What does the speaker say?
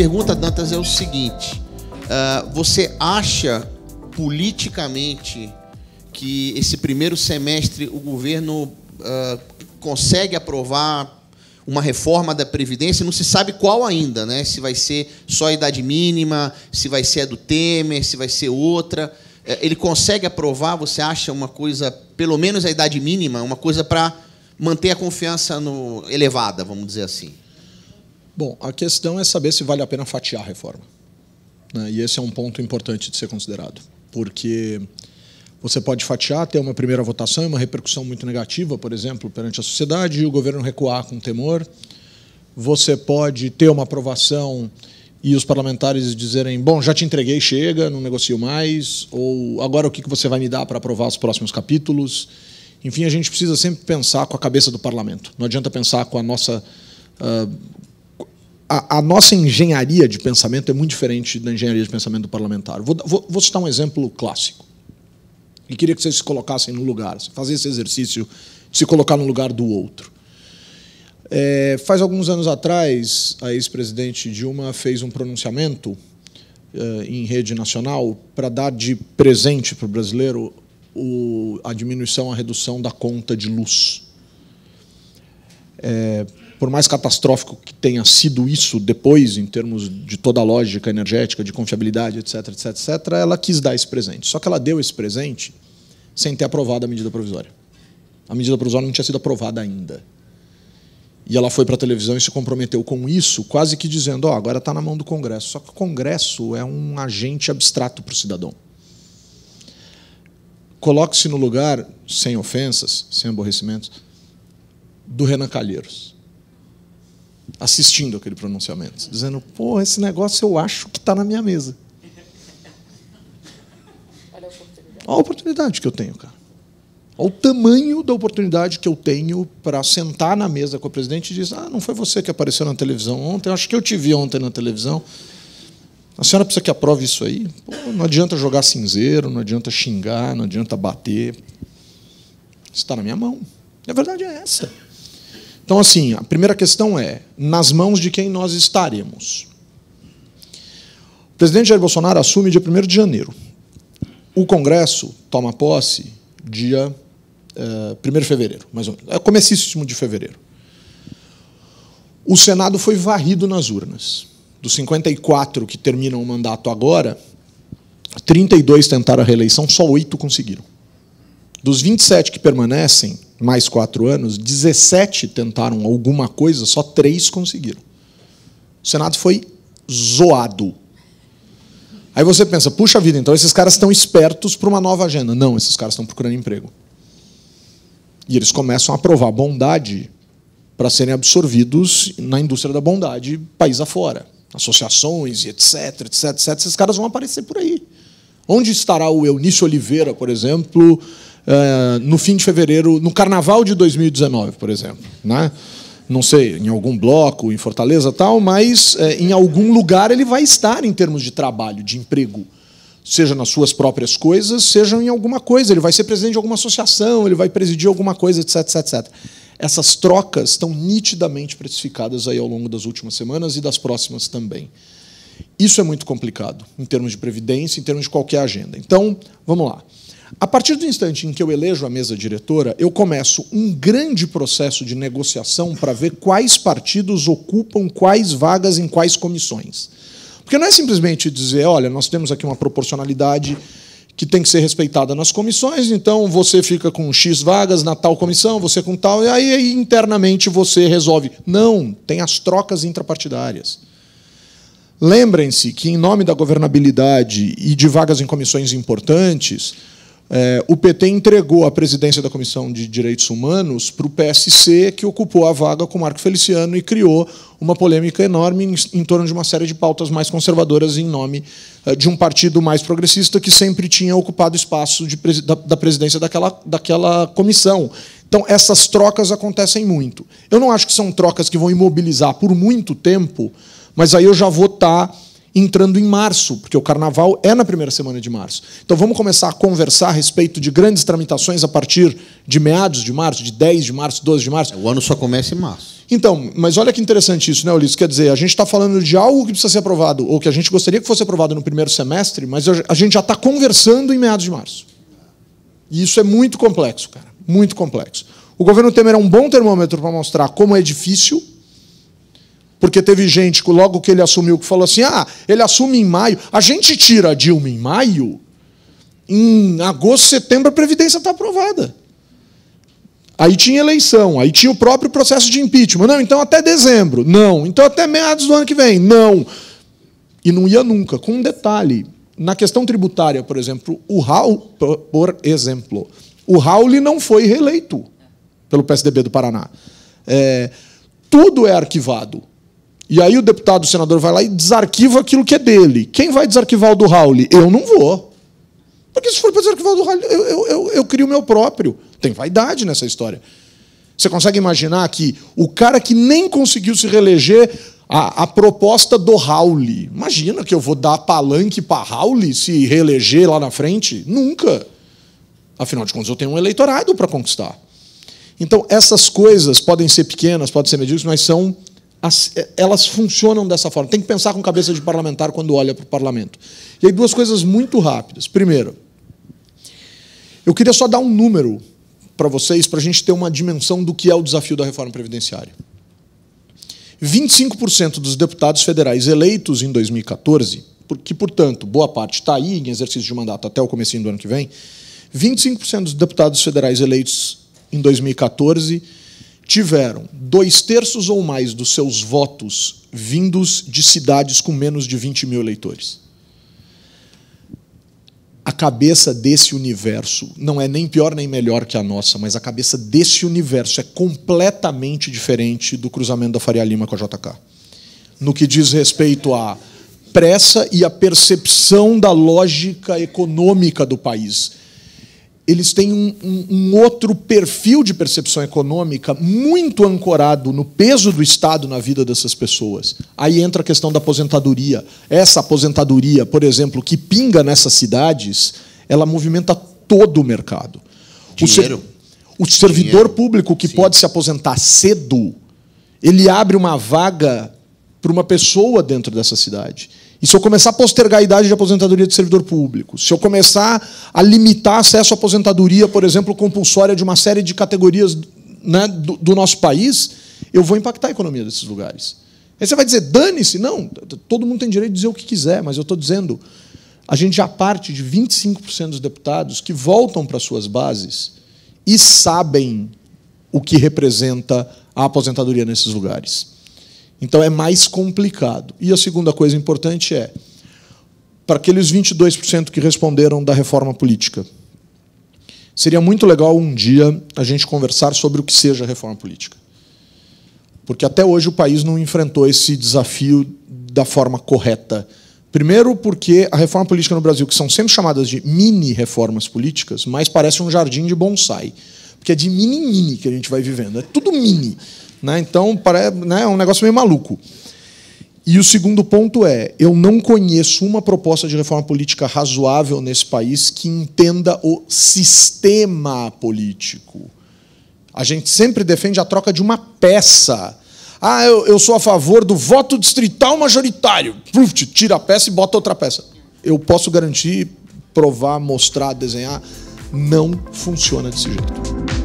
pergunta, Dantas, é o seguinte: uh, você acha politicamente que esse primeiro semestre o governo uh, consegue aprovar uma reforma da Previdência, não se sabe qual ainda, né? Se vai ser só a idade mínima, se vai ser a do Temer, se vai ser outra. Eh, ele consegue aprovar, você acha, uma coisa, pelo menos a idade mínima, uma coisa para manter a confiança no, elevada, vamos dizer assim? Bom, a questão é saber se vale a pena fatiar a reforma. Né? E esse é um ponto importante de ser considerado, porque você pode fatiar, ter uma primeira votação e uma repercussão muito negativa, por exemplo, perante a sociedade, e o governo recuar com temor. Você pode ter uma aprovação e os parlamentares dizerem: bom, já te entreguei, chega, não negocio mais, ou agora o que você vai me dar para aprovar os próximos capítulos. Enfim, a gente precisa sempre pensar com a cabeça do parlamento. Não adianta pensar com a nossa. Uh, a, nossa engenharia de pensamento é muito diferente da engenharia de pensamento do parlamentar. Vou, vou, vou citar um exemplo clássico. E queria que vocês se colocassem no lugar, fazer esse exercício de se colocar no lugar do outro. É, faz alguns anos atrás, a ex-presidente Dilma fez um pronunciamento é, em rede nacional para dar de presente para o brasileiro o, a diminuição, a redução da conta de luz. É, por mais catastrófico que tenha sido isso depois, em termos de toda a lógica energética, de confiabilidade, etc, etc, etc, ela quis dar esse presente. Só que ela deu esse presente sem ter aprovado a medida provisória. A medida provisória não tinha sido aprovada ainda. E ela foi para a televisão e se comprometeu com isso, quase que dizendo: oh, agora está na mão do Congresso. Só que o Congresso é um agente abstrato para o cidadão. Coloque-se no lugar, sem ofensas, sem aborrecimentos, do Renan Calheiros assistindo aquele pronunciamento, dizendo: pô, esse negócio eu acho que está na minha mesa. Olha a oportunidade. Olha a oportunidade que eu tenho, cara. Olha o tamanho da oportunidade que eu tenho para sentar na mesa com o presidente e dizer: ah, não foi você que apareceu na televisão ontem, acho que eu te vi ontem na televisão. A senhora precisa que aprove isso aí? Pô, não adianta jogar cinzeiro, não adianta xingar, não adianta bater. Isso está na minha mão. E a verdade é essa. Então, assim, a primeira questão é: nas mãos de quem nós estaremos? O presidente Jair Bolsonaro assume dia 1 de janeiro. O Congresso toma posse dia eh, 1 de fevereiro, mais ou menos. É comecíssimo de fevereiro. O Senado foi varrido nas urnas. Dos 54 que terminam o mandato agora, 32 tentaram a reeleição, só oito conseguiram. Dos 27 que permanecem, mais quatro anos, 17 tentaram alguma coisa, só três conseguiram. O Senado foi zoado. Aí você pensa, puxa vida, então esses caras estão espertos para uma nova agenda. Não, esses caras estão procurando emprego. E eles começam a provar bondade para serem absorvidos na indústria da bondade, país afora. Associações e etc, etc, etc. Esses caras vão aparecer por aí. Onde estará o Eunício Oliveira, por exemplo, eh, no fim de fevereiro, no carnaval de 2019, por exemplo? Né? Não sei, em algum bloco, em Fortaleza tal, mas eh, em algum lugar ele vai estar em termos de trabalho, de emprego seja nas suas próprias coisas, seja em alguma coisa. Ele vai ser presidente de alguma associação, ele vai presidir alguma coisa, etc, etc, etc. Essas trocas estão nitidamente precificadas aí ao longo das últimas semanas e das próximas também. Isso é muito complicado em termos de previdência, em termos de qualquer agenda. Então, vamos lá. A partir do instante em que eu elejo a mesa diretora, eu começo um grande processo de negociação para ver quais partidos ocupam quais vagas em quais comissões. Porque não é simplesmente dizer, olha, nós temos aqui uma proporcionalidade que tem que ser respeitada nas comissões, então você fica com X vagas na tal comissão, você com tal, e aí internamente você resolve. Não, tem as trocas intrapartidárias. Lembrem-se que, em nome da governabilidade e de vagas em comissões importantes, é, o PT entregou a presidência da Comissão de Direitos Humanos para o PSC, que ocupou a vaga com Marco Feliciano e criou uma polêmica enorme em, em torno de uma série de pautas mais conservadoras em nome é, de um partido mais progressista que sempre tinha ocupado espaço de, da, da, presidência daquela, daquela comissão. Então, essas trocas acontecem muito. Eu não acho que são trocas que vão imobilizar por muito tempo mas aí eu já vou estar tá entrando em março, porque o carnaval é na primeira semana de março. Então vamos começar a conversar a respeito de grandes tramitações a partir de meados de março, de 10 de março, 12 de março. É, o ano só começa em março. Então, mas olha que interessante isso, né, Ulisses? Quer dizer, a gente está falando de algo que precisa ser aprovado, ou que a gente gostaria que fosse aprovado no primeiro semestre, mas a gente já está conversando em meados de março. E isso é muito complexo, cara. Muito complexo. O governo Temer é um bom termômetro para mostrar como é difícil porque teve gente que logo que ele assumiu que falou assim: "Ah, ele assume em maio, a gente tira a Dilma em maio, em agosto, setembro a previdência está aprovada". Aí tinha eleição, aí tinha o próprio processo de impeachment. Não, então até dezembro. Não, então até meados do ano que vem. Não. E não ia nunca. Com um detalhe, na questão tributária, por exemplo, o Raul, por exemplo, o Raul não foi reeleito pelo PSDB do Paraná. É, tudo é arquivado. E aí o deputado, o senador vai lá e desarquiva aquilo que é dele. Quem vai desarquivar o do Raul? Eu não vou. Porque se for para desarquivar o do Raul, eu, eu, eu, eu crio o meu próprio. Tem vaidade nessa história. Você consegue imaginar que o cara que nem conseguiu se reeleger a, a, proposta do Raul. Imagina que eu vou dar palanque para Raul se reeleger lá na frente? Nunca. Afinal de contas, eu tenho um eleitorado para conquistar. Então, essas coisas podem ser pequenas, podem ser medíocres, mas são as, eh, elas funcionam dessa forma. Tem que pensar com cabeça de parlamentar quando olha para o parlamento. E aí, duas coisas muito rápidas. Primeiro, eu queria só dar um número para vocês, para a gente ter uma dimensão do que é o desafio da reforma previdenciária. 25% dos deputados federais eleitos em 2014, que, portanto, boa parte está aí em exercício de mandato até o começo do ano que vem, 25% dos deputados federais eleitos em 2014 tiveram dois terços ou mais dos seus votos vindos de cidades com menos de 20 mil eleitores. A cabeça desse universo não é nem pior nem melhor que a nossa, mas a cabeça desse universo é completamente diferente do cruzamento da Faria Lima com a JK. No que diz respeito à pressa e à percepção da lógica econômica do país eles têm um, um, um, outro perfil de percepção econômica muito ancorado no peso do Estado na vida dessas pessoas. Aí entra a questão da aposentadoria. Essa aposentadoria, por exemplo, que pinga nessas cidades, ela movimenta todo o mercado. Dinheiro. O, ser, o servidor Dinheiro. público que Sim. pode se aposentar cedo, ele abre uma vaga para uma pessoa dentro dessa cidade. E se eu começar a postergar a idade de aposentadoria de servidor público, se eu começar a limitar acesso à aposentadoria, por exemplo, compulsória de uma série de categorias né, do, do, nosso país, eu vou impactar a economia desses lugares. Aí você vai dizer, dane-se. Não, todo mundo tem direito de dizer o que quiser, mas eu estou dizendo, a gente já parte de 25% dos deputados que voltam para suas bases e sabem o que representa a aposentadoria nesses lugares. Então é mais complicado. E a segunda coisa importante é para aqueles 22% que responderam da reforma política. Seria muito legal um dia a gente conversar sobre o que seja reforma política. Porque até hoje o país não enfrentou esse desafio da forma correta. Primeiro, porque a reforma política no Brasil, que são sempre chamadas de mini reformas políticas, mas parece um jardim de bonsai. Porque é de mini mini que a gente vai vivendo. É tudo mini. Né? Então, né, é né, um negócio meio maluco. E o segundo ponto é: eu não conheço uma proposta de reforma política razoável nesse país que entenda o sistema político. A gente sempre defende a troca de uma peça. Ah, eu, eu sou a favor do voto distrital majoritário. Puf, tira a peça e bota outra peça. Eu posso garantir, provar, mostrar, desenhar. Não funciona desse jeito.